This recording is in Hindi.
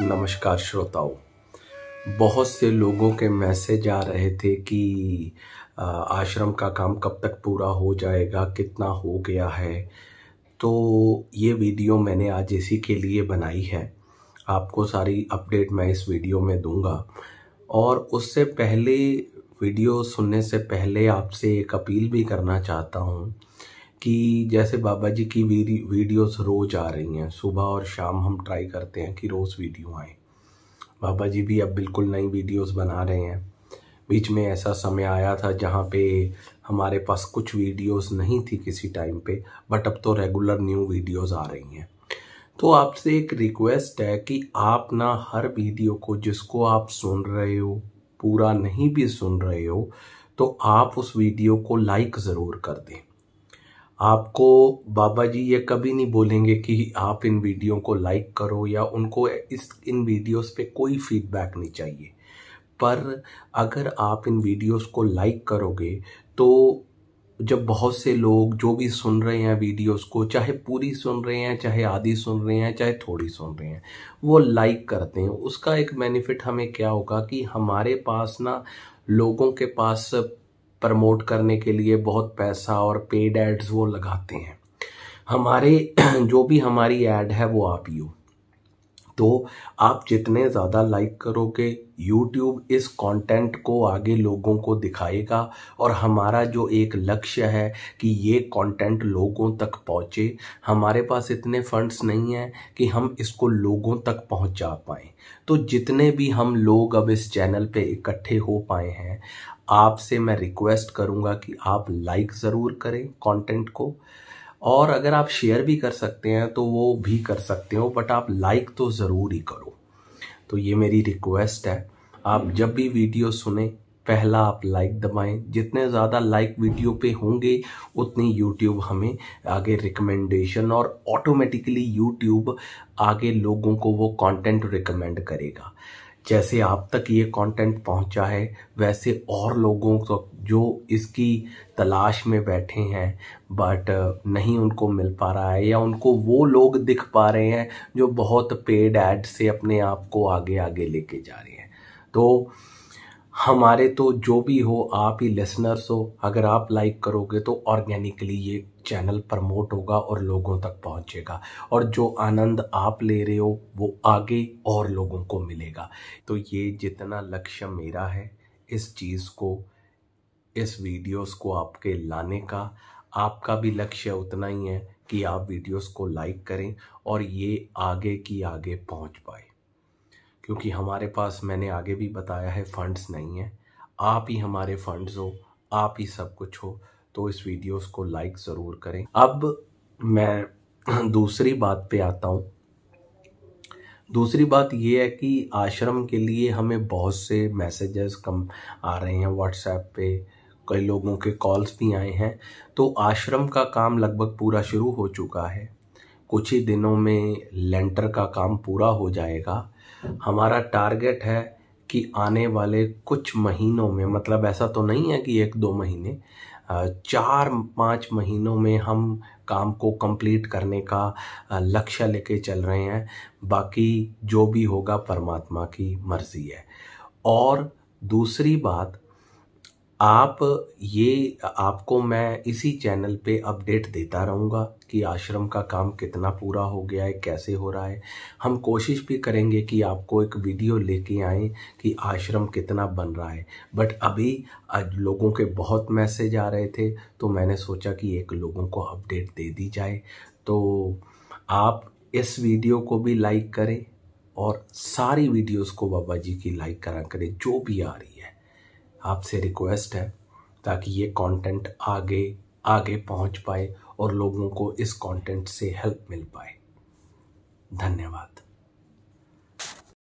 नमस्कार श्रोताओं बहुत से लोगों के मैसेज आ रहे थे कि आश्रम का काम कब तक पूरा हो जाएगा कितना हो गया है तो ये वीडियो मैंने आज इसी के लिए बनाई है आपको सारी अपडेट मैं इस वीडियो में दूंगा और उससे पहले वीडियो सुनने से पहले आपसे एक अपील भी करना चाहता हूँ कि जैसे बाबा जी की वीडियोस रोज़ आ रही हैं सुबह और शाम हम ट्राई करते हैं कि रोज़ वीडियो आए बाबा जी भी अब बिल्कुल नई वीडियोस बना रहे हैं बीच में ऐसा समय आया था जहाँ पे हमारे पास कुछ वीडियोस नहीं थी किसी टाइम पे बट अब तो रेगुलर न्यू वीडियोस आ रही हैं तो आपसे एक रिक्वेस्ट है कि आप ना हर वीडियो को जिसको आप सुन रहे हो पूरा नहीं भी सुन रहे हो तो आप उस वीडियो को लाइक ज़रूर कर दें आपको बाबा जी ये कभी नहीं बोलेंगे कि आप इन वीडियो को लाइक करो या उनको इस इन वीडियोस पे कोई फीडबैक नहीं चाहिए पर अगर आप इन वीडियोस को लाइक करोगे तो जब बहुत से लोग जो भी सुन रहे हैं वीडियोस को चाहे पूरी सुन रहे हैं चाहे आधी सुन रहे हैं चाहे थोड़ी सुन रहे हैं वो लाइक करते हैं उसका एक बेनिफिट हमें क्या होगा कि हमारे पास ना लोगों के पास प्रमोट करने के लिए बहुत पैसा और पेड एड्स वो लगाते हैं हमारे जो भी हमारी एड है वो आप यू तो आप जितने ज़्यादा लाइक करोगे यूट्यूब इस कंटेंट को आगे लोगों को दिखाएगा और हमारा जो एक लक्ष्य है कि ये कंटेंट लोगों तक पहुँचे हमारे पास इतने फंड्स नहीं हैं कि हम इसको लोगों तक पहुँचा पाएँ तो जितने भी हम लोग अब इस चैनल पे इकट्ठे हो पाए हैं आपसे मैं रिक्वेस्ट करूँगा कि आप लाइक ज़रूर करें कंटेंट को और अगर आप शेयर भी कर सकते हैं तो वो भी कर सकते हो बट आप लाइक तो ज़रूर ही करो तो ये मेरी रिक्वेस्ट है आप जब भी वीडियो सुने पहला आप लाइक दबाएं जितने ज़्यादा लाइक वीडियो पे होंगे उतनी यूट्यूब हमें आगे रिकमेंडेशन और ऑटोमेटिकली यूट्यूब आगे लोगों को वो कंटेंट रिकमेंड करेगा जैसे आप तक ये कंटेंट पहुंचा है वैसे और लोगों को तो जो इसकी तलाश में बैठे हैं बट नहीं उनको मिल पा रहा है या उनको वो लोग दिख पा रहे हैं जो बहुत पेड एड से अपने आप को आगे आगे लेके जा रहे हैं तो हमारे तो जो भी हो आप ही लिसनर्स हो अगर आप लाइक करोगे तो ऑर्गेनिकली ये चैनल प्रमोट होगा और लोगों तक पहुंचेगा और जो आनंद आप ले रहे हो वो आगे और लोगों को मिलेगा तो ये जितना लक्ष्य मेरा है इस चीज़ को इस वीडियोस को आपके लाने का आपका भी लक्ष्य उतना ही है कि आप वीडियोस को लाइक करें और ये आगे की आगे पहुंच पाए क्योंकि हमारे पास मैंने आगे भी बताया है फंड्स नहीं है आप ही हमारे फंड्स हो आप ही सब कुछ हो तो इस वीडियोस को लाइक ज़रूर करें अब मैं दूसरी बात पे आता हूँ दूसरी बात ये है कि आश्रम के लिए हमें बहुत से मैसेजेस कम आ रहे हैं व्हाट्सएप पे कई लोगों के कॉल्स भी आए हैं तो आश्रम का काम लगभग पूरा शुरू हो चुका है कुछ ही दिनों में लेंटर का काम पूरा हो जाएगा हमारा टारगेट है कि आने वाले कुछ महीनों में मतलब ऐसा तो नहीं है कि एक दो महीने चार पाँच महीनों में हम काम को कंप्लीट करने का लक्ष्य लेके चल रहे हैं बाकी जो भी होगा परमात्मा की मर्जी है और दूसरी बात आप ये आपको मैं इसी चैनल पे अपडेट देता रहूँगा कि आश्रम का काम कितना पूरा हो गया है कैसे हो रहा है हम कोशिश भी करेंगे कि आपको एक वीडियो लेके आए कि आश्रम कितना बन रहा है बट अभी आज लोगों के बहुत मैसेज आ रहे थे तो मैंने सोचा कि एक लोगों को अपडेट दे दी जाए तो आप इस वीडियो को भी लाइक करें और सारी वीडियोस को बाबा जी की लाइक करा करें जो भी आ रही आपसे रिक्वेस्ट है ताकि ये कंटेंट आगे आगे पहुंच पाए और लोगों को इस कंटेंट से हेल्प मिल पाए धन्यवाद